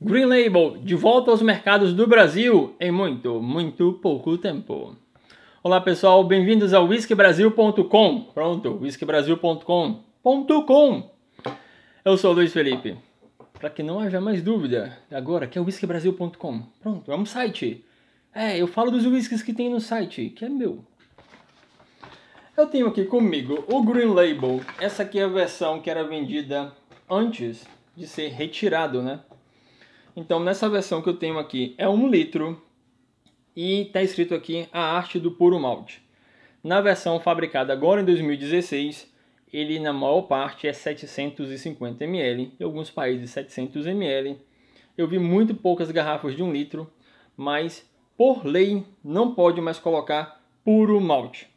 Green Label, de volta aos mercados do Brasil em muito, muito pouco tempo. Olá pessoal, bem-vindos ao whiskybrasil.com. Pronto, whiskybrasil.com.com. Eu sou Luiz Felipe. Para que não haja mais dúvida, agora que é o whiskybrasil.com. Pronto, é um site. É, eu falo dos whiskys que tem no site, que é meu. Eu tenho aqui comigo o Green Label. Essa aqui é a versão que era vendida antes de ser retirado, né? Então, nessa versão que eu tenho aqui, é um litro e está escrito aqui a arte do puro malte. Na versão fabricada agora em 2016, ele na maior parte é 750 ml, em alguns países 700 ml. Eu vi muito poucas garrafas de um litro, mas por lei não pode mais colocar puro malte.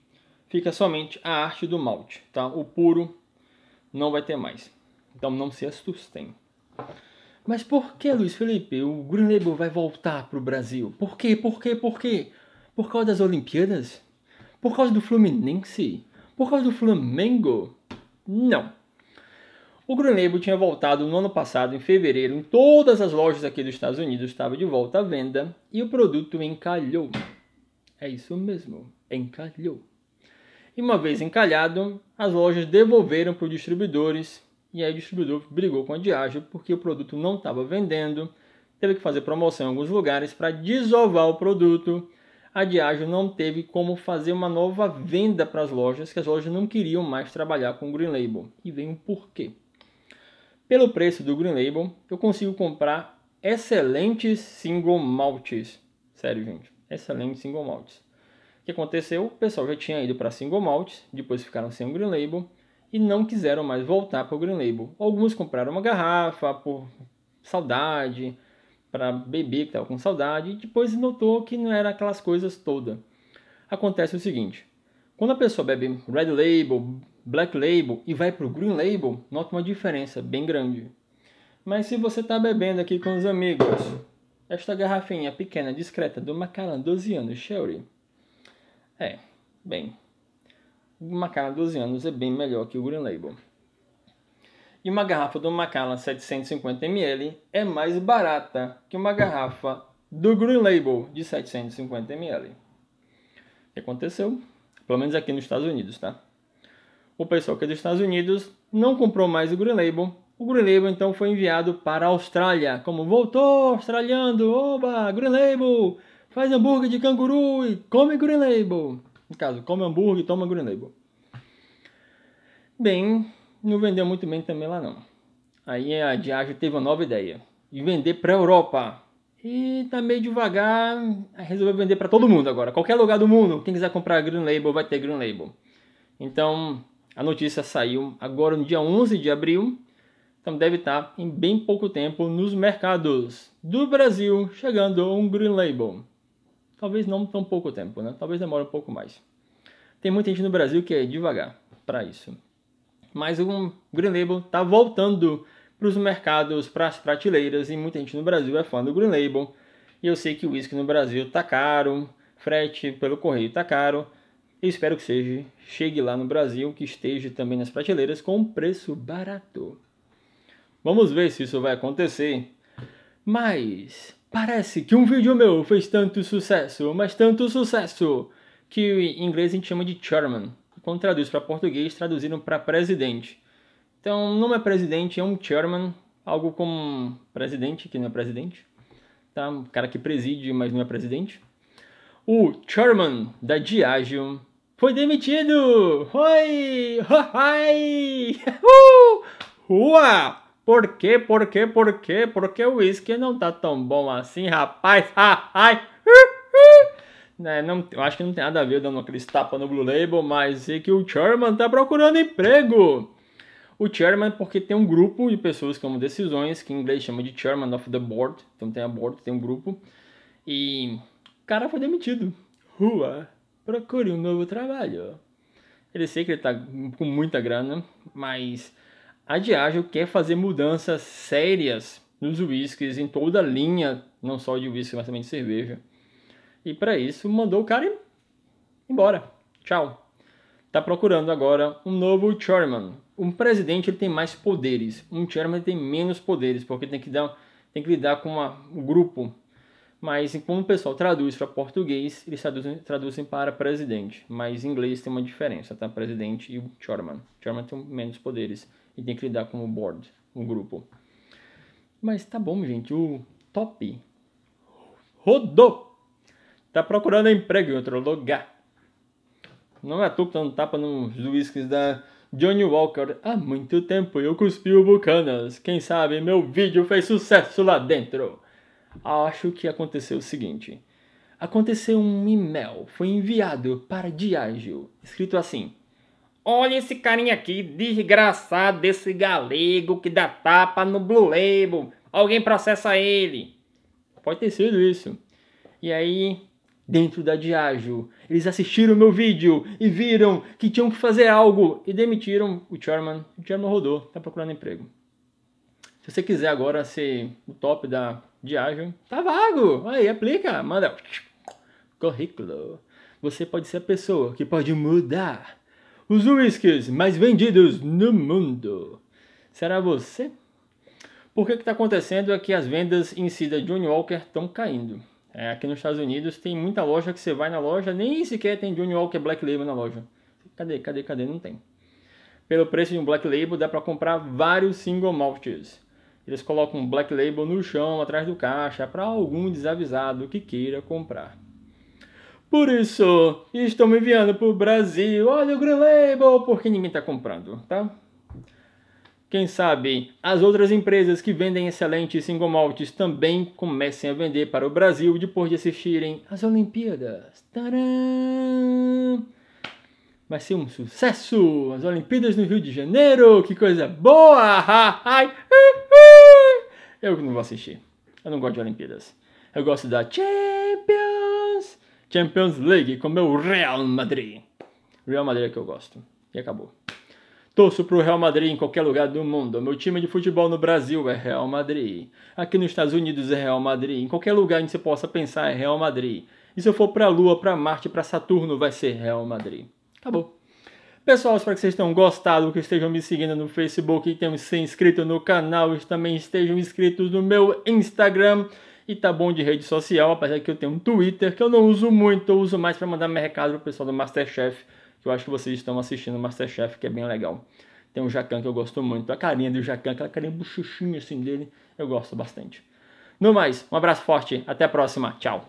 Fica somente a arte do malte, tá? O puro não vai ter mais. Então não se assustem. Mas por que, Luiz Felipe, o Green Label vai voltar para o Brasil? Por quê? Por quê? Por quê? Por causa das Olimpíadas? Por causa do Fluminense? Por causa do Flamengo? Não. O Green Label tinha voltado no ano passado, em fevereiro, em todas as lojas aqui dos Estados Unidos estava de volta à venda e o produto encalhou. É isso mesmo, encalhou. E uma vez encalhado, as lojas devolveram para os distribuidores e aí o distribuidor brigou com a Diageo porque o produto não estava vendendo, teve que fazer promoção em alguns lugares para desovar o produto. A Diageo não teve como fazer uma nova venda para as lojas, que as lojas não queriam mais trabalhar com o Green Label. E vem um porquê. Pelo preço do Green Label, eu consigo comprar excelentes single maltes. Sério, gente, excelentes single maltes. O que aconteceu? O pessoal já tinha ido para single maltes, depois ficaram sem o Green Label e não quiseram mais voltar para o Green Label. Alguns compraram uma garrafa por saudade, para beber que estava com saudade, e depois notou que não era aquelas coisas todas. Acontece o seguinte: quando a pessoa bebe Red Label, Black Label e vai para o Green Label, nota uma diferença bem grande. Mas se você está bebendo aqui com os amigos, esta garrafinha pequena, discreta do Macallan 12 anos Sherry, é, bem, Macallan 12 anos é bem melhor que o Green Label. E uma garrafa do Macallan 750ml é mais barata que uma garrafa do Green Label de 750ml. O que aconteceu? Pelo menos aqui nos Estados Unidos, tá? O pessoal que é dos Estados Unidos não comprou mais o Green Label. O Green Label então foi enviado para a Austrália, como voltou australiano, oba, Green Label, faz hambúrguer de canguru e come Green Label. No caso, come hambúrguer e toma Green Label. Bem, não vendeu muito bem também lá não. Aí a Diageo teve uma nova ideia. De vender para a Europa. E tá meio devagar, resolveu vender para todo mundo agora. Qualquer lugar do mundo, quem quiser comprar Green Label vai ter Green Label. Então, a notícia saiu agora no dia 11 de abril. Então deve estar tá em bem pouco tempo nos mercados do Brasil chegando um Green Label. Talvez não tão pouco tempo, né? Talvez demore um pouco mais. Tem muita gente no Brasil que é devagar para isso. Mas o Green Label está voltando para os mercados, para as prateleiras, e muita gente no Brasil é fã do Green Label. E eu sei que o whisky no Brasil tá caro, frete pelo correio tá caro. Eu espero que seja, chegue lá no Brasil, que esteja também nas prateleiras com um preço barato. Vamos ver se isso vai acontecer. Mas Parece que um vídeo meu fez tanto sucesso, mas tanto sucesso, que em inglês a gente chama de chairman. Quando traduz para português, traduziram para presidente. Então, não é presidente, é um chairman, algo como presidente, que não é presidente. Tá? Um cara que preside, mas não é presidente. O chairman da Diageo foi demitido! Oi! Oi! Uau! Por quê? Por quê? Por quê? Por que o uísque não tá tão bom assim, rapaz? ai, uh, não, eu acho que não tem nada a ver dando aquele tapa no Blue Label, mas é que o Chairman tá procurando emprego. O Chairman, porque tem um grupo de pessoas que tomam decisões, que em inglês chama de Chairman of the Board. Então tem a board, tem um grupo. E o cara foi demitido. Rua, procure um novo trabalho. Ele sei que ele tá com muita grana, mas a Diageo quer fazer mudanças sérias nos whiskies, em toda a linha, não só de whisky, mas também de cerveja. E para isso, mandou o cara embora. Tchau. Tá procurando agora um novo chairman. Um presidente ele tem mais poderes, um chairman tem menos poderes, porque tem que, dar, tem que lidar com uma, um grupo. Mas enquanto o pessoal traduz para português, eles traduzem, traduzem para presidente. Mas em inglês tem uma diferença, tá? Presidente e chairman. Chairman tem menos poderes e tem que lidar com o board, o grupo. Mas tá bom, gente, o top rodou. Tá procurando emprego em outro lugar. Não é tu que tá dando tapa nos uísques da Johnny Walker há muito tempo eu cuspi o Bucanas. Quem sabe meu vídeo fez sucesso lá dentro. Acho que aconteceu o seguinte. Aconteceu um e-mail, foi enviado para Diágio, escrito assim: Olha esse carinha aqui, desgraçado desse galego que dá tapa no Blue Label. Alguém processa ele. Pode ter sido isso. E aí, dentro da Diageo, eles assistiram meu vídeo e viram que tinham que fazer algo e demitiram o chairman. O chairman rodou, tá procurando emprego. Se você quiser agora ser o top da Diageo, tá vago. Aí, aplica, manda currículo. Você pode ser a pessoa que pode mudar os uísques mais vendidos no mundo. Será você? Porque o que está acontecendo é que as vendas em si da Johnny Walker estão caindo. É, aqui nos Estados Unidos tem muita loja que você vai na loja, nem sequer tem Johnny Walker Black Label na loja. Cadê, cadê, cadê? Não tem. Pelo preço de um Black Label dá para comprar vários single maltes. Eles colocam um Black Label no chão, atrás do caixa, para algum desavisado que queira comprar. Por isso, estou me enviando para o Brasil. Olha o Green Label, porque ninguém está comprando, tá? Quem sabe as outras empresas que vendem excelentes single maltes também comecem a vender para o Brasil depois de assistirem as Olimpíadas. Tcharam! Vai ser um sucesso! As Olimpíadas no Rio de Janeiro! Que coisa boa! Uh, uh! Eu não vou assistir. Eu não gosto de Olimpíadas. Eu gosto da Tchê! Champions League com meu Real Madrid. Real Madrid é que eu gosto. E acabou. Torço pro Real Madrid em qualquer lugar do mundo. Meu time de futebol no Brasil é Real Madrid. Aqui nos Estados Unidos é Real Madrid. Em qualquer lugar onde você possa pensar é Real Madrid. E se eu for pra Lua, pra Marte, pra Saturno, vai ser Real Madrid. Acabou. Pessoal, espero que vocês tenham gostado, que estejam me seguindo no Facebook, que tenham se inscrito no canal e também estejam inscritos no meu Instagram e tá bom de rede social, apesar que eu tenho um Twitter que eu não uso muito, eu uso mais para mandar meu recado pro pessoal do Masterchef, que eu acho que vocês estão assistindo o Masterchef, que é bem legal. Tem um Jacan que eu gosto muito, a carinha do Jacan, aquela carinha bochuchinha assim dele, eu gosto bastante. No mais, um abraço forte, até a próxima, tchau!